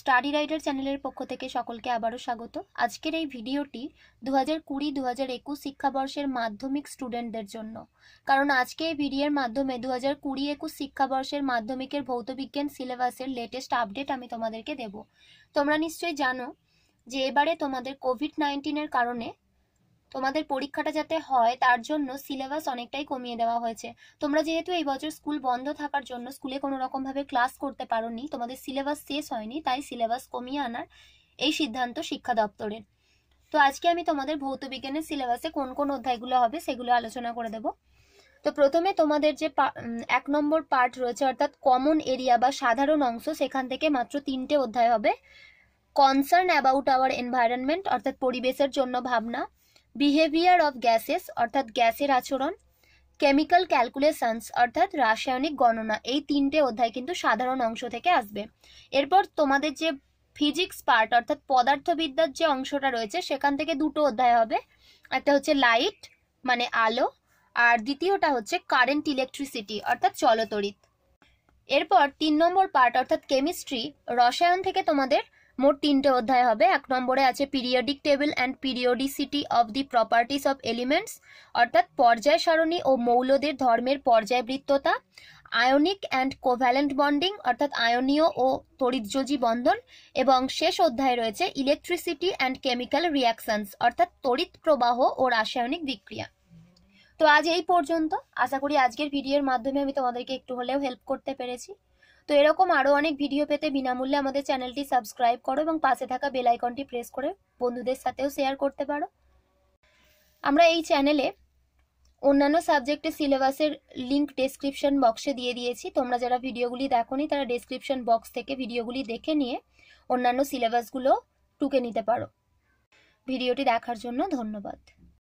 study rider চ্যানেলের পক্ষ থেকে সকলকে আবারও স্বাগত আজকের এই ভিডিওটি দু হাজার কুড়ি দু হাজার একুশ শিক্ষাবর্ষের মাধ্যমিক স্টুডেন্টদের জন্য কারণ আজকে এই ভিডিওর মাধ্যমে দু হাজার কুড়ি একুশ শিক্ষাবর্ষের মাধ্যমিকের ভৌতবিজ্ঞান সিলেবাসের লেটেস্ট আপডেট আমি তোমাদেরকে দেব তোমরা নিশ্চয়ই জানো যে এবারে তোমাদের কোভিড নাইন্টিনের কারণে তোমাদের পরীক্ষাটা যাতে হয় তার জন্য সিলেবাস অনেকটাই কমিয়ে দেওয়া হয়েছে তোমরা যেহেতু এই বছর স্কুল বন্ধ থাকার জন্য স্কুলে কোনো রকমভাবে ক্লাস করতে পারোনি তোমাদের সিলেবাস শেষ হয়নি তাই সিলেবাস কমিয়ে আনার এই সিদ্ধান্ত শিক্ষা দপ্তরের তো আজকে আমি তোমাদের ভৌত বিজ্ঞানের সিলেবাসে কোন কোন অধ্যায়গুলো হবে সেগুলো আলোচনা করে দেব তো প্রথমে তোমাদের যে এক নম্বর পার্ট রয়েছে অর্থাৎ কমন এরিয়া বা সাধারণ অংশ সেখান থেকে মাত্র তিনটে অধ্যায় হবে কনসার্ন অ্যাবাউট আওয়ার এনভায়রনমেন্ট অর্থাৎ পরিবেশের জন্য ভাবনা বিহেভিয়ার অফ গ্যাসেস অর্থাৎ গ্যাসের আচরণ কেমিক্যাল ক্যালকুলেশনস অর্থাৎ রাসায়নিক গণনা এই তিনটে অধ্যায় কিন্তু সাধারণ অংশ থেকে আসবে এরপর তোমাদের যে ফিজিক্স পার্ট অর্থাৎ পদার্থবিদ্যার যে অংশটা রয়েছে সেখান থেকে দুটো অধ্যায় হবে একটা হচ্ছে লাইট মানে আলো আর দ্বিতীয়টা হচ্ছে কারেন্ট ইলেকট্রিসিটি অর্থাৎ চলতরিত এরপর তিন নম্বর পার্ট অর্থাৎ কেমিস্ট্রি রসায়ন থেকে তোমাদের মোট তিনটে অধ্যায় হবে এক নম্বরে আছে periodic table and periodicity of the properties of elements অর্থাৎ পর্যায় সারণী ও মৌলদের ধর্মের পর্যায়বৃত্ততা আয়নিক অ্যান্ড কোভ্যালেন্ট বন্ডিং অর্থাৎ আয়নীয় ও তড়িৎযোজী বন্ধন এবং শেষ অধ্যায় রয়েছে ইলেকট্রিসিটি অ্যান্ড কেমিক্যাল রিয়াকশনস অর্থাৎ তড়িৎ প্রবাহ ও রাসায়নিক বিক্রিয়া তো আজ এই পর্যন্ত আশা করি আজকের ভিডিওর মাধ্যমে আমি তোমাদেরকে একটু হলেও হেল্প করতে পেরেছি তো এরকম আরও অনেক ভিডিও পেতে বিনামূল্যে আমাদের চ্যানেলটি সাবস্ক্রাইব করো এবং পাশে থাকা বেল আইকনটি প্রেস করে বন্ধুদের সাথেও শেয়ার করতে পারো আমরা এই চ্যানেলে অন্যান্য সাবজেক্টের সিলেবাসের লিঙ্ক ডেসক্রিপশন বক্সে দিয়ে দিয়েছি তোমরা যারা ভিডিওগুলি দেখোনি তারা ডেসক্রিপশন বক্স থেকে ভিডিওগুলি দেখে নিয়ে অন্যান্য সিলেবাসগুলো টুকে নিতে পারো ভিডিওটি দেখার জন্য ধন্যবাদ